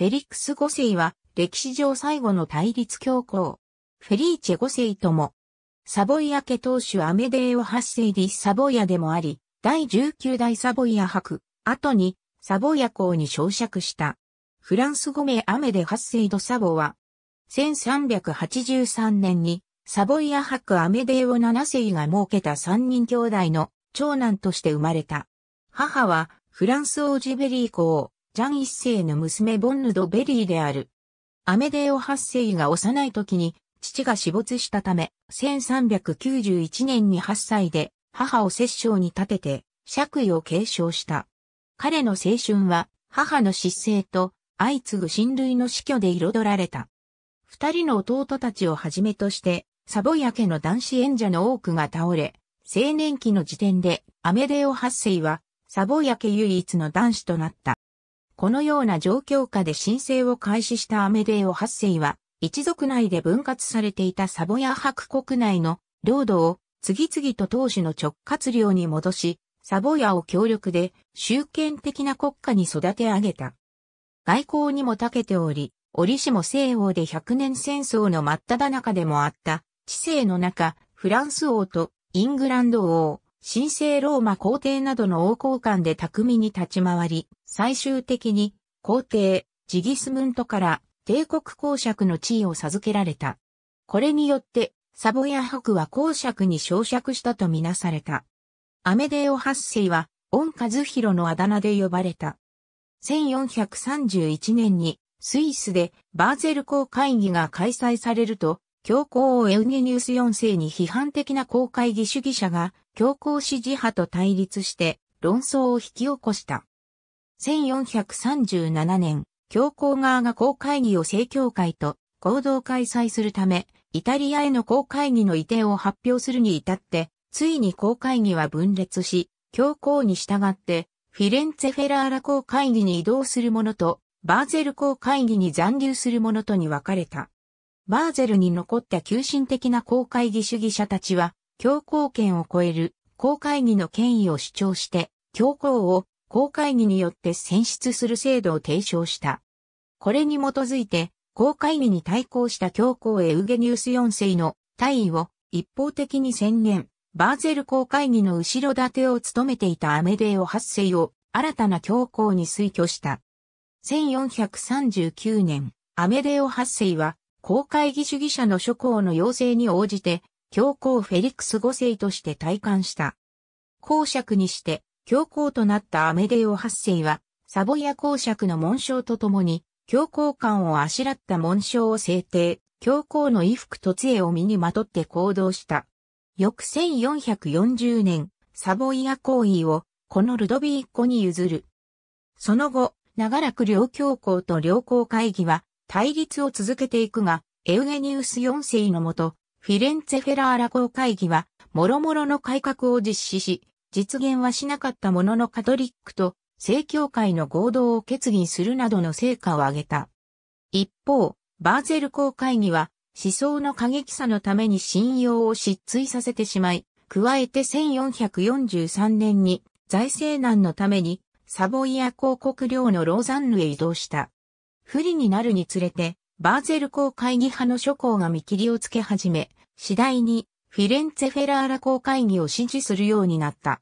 フェリックス5世は歴史上最後の対立教皇。フェリーチェ5世とも、サボイア家当主アメデーオ8世ディサボイアでもあり、第19代サボイア博、後にサボイア公に昇爵した。フランス語名アメデ8世ドサボは、1383年にサボイア博アメデーオ7世が設けた3人兄弟の長男として生まれた。母はフランス王ジベリー公、ジャン一世の娘ボンヌ・ド・ベリーである。アメデオ八世が幼い時に父が死没したため、1391年に8歳で母を摂政に立てて爵位を継承した。彼の青春は母の失勢と相次ぐ親類の死去で彩られた。二人の弟たちをはじめとして、サボヤ家の男子演者の多くが倒れ、青年期の時点でアメデオ八世はサボヤ家唯一の男子となった。このような状況下で申請を開始したアメデオ8世は、一族内で分割されていたサボヤ博国内の領土を次々と当主の直轄領に戻し、サボヤを強力で集権的な国家に育て上げた。外交にも長けており、折しも西欧で百年戦争の真っ只中でもあった、知性の中、フランス王とイングランド王、神聖ローマ皇帝などの王公間で巧みに立ち回り、最終的に皇帝、ジギスムントから帝国公爵の地位を授けられた。これによって、サボヤ伯は公爵に昇爵したとみなされた。アメデオ八世は、恩和弘のあだ名で呼ばれた。1431年に、スイスでバーゼル公会議が開催されると、教皇をエウゲニウス4世に批判的な公会議主義者が教皇支持派と対立して論争を引き起こした。1437年、教皇側が公会議を正教会と合同開催するため、イタリアへの公会議の移転を発表するに至って、ついに公会議は分裂し、教皇に従ってフィレンツェ・フェラーラ公会議に移動するものと、バーゼル公会議に残留するものとに分かれた。バーゼルに残った急進的な公会議主義者たちは、教皇権を超える公会議の権威を主張して、教皇を公会議によって選出する制度を提唱した。これに基づいて、公会議に対抗した教皇へウゲニウス4世の大位を一方的に宣言、バーゼル公会議の後ろ盾を務めていたアメデオ8世を新たな教皇に推挙した。1439年、アメデオ8世は公会議主義者の諸侯の要請に応じて、教皇フェリックス五世として退官した。公爵にして、教皇となったアメデオ八世は、サボイア公爵の紋章とともに、教皇官をあしらった紋章を制定、教皇の衣服と杖を身にまとって行動した。翌1440年、サボイア公位を、このルドビーッコに譲る。その後、長らく両教皇と両公会議は、対立を続けていくが、エウゲニウス4世のもと、フィレンツェ・フェラーラ公会議は、諸々の改革を実施し、実現はしなかったもののカトリックと正教会の合同を決議するなどの成果を挙げた。一方、バーゼル公会議は思想の過激さのために信用を失墜させてしまい、加えて1443年に財政難のためにサボイア公国領のローザンヌへ移動した。不利になるにつれて、バーゼル公会議派の諸侯が見切りをつけ始め、次第にフィレンツェ・フェラーラ公会議を支持するようになった。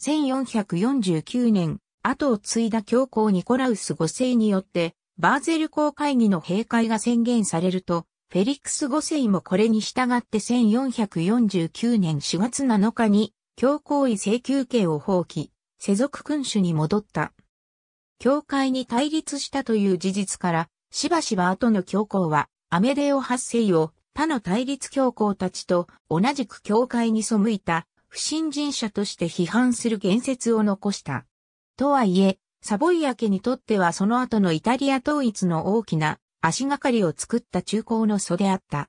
1449年、後を継いだ教皇ニコラウス5世によって、バーゼル公会議の閉会が宣言されると、フェリックス5世もこれに従って1449年4月7日に教皇位請求権を放棄、世俗君主に戻った。教会に対立したという事実から、しばしば後の教皇は、アメデオ8世を他の対立教皇たちと同じく教会に背いた不信心者として批判する言説を残した。とはいえ、サボイア家にとってはその後のイタリア統一の大きな足がかりを作った中高の祖であった。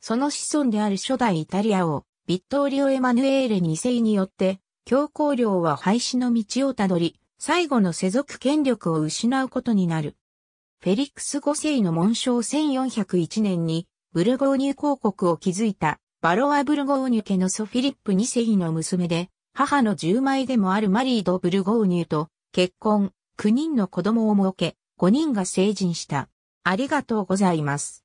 その子孫である初代イタリアを、ビットーリオ・エマヌエーレ2世によって、教皇領は廃止の道をたどり、最後の世俗権力を失うことになる。フェリックス5世の紋章1401年にブルゴーニュ公国を築いたバロア・ブルゴーニュ家のソフィリップ2世の娘で母の十枚でもあるマリー・ド・ブルゴーニュと結婚、9人の子供を設け、5人が成人した。ありがとうございます。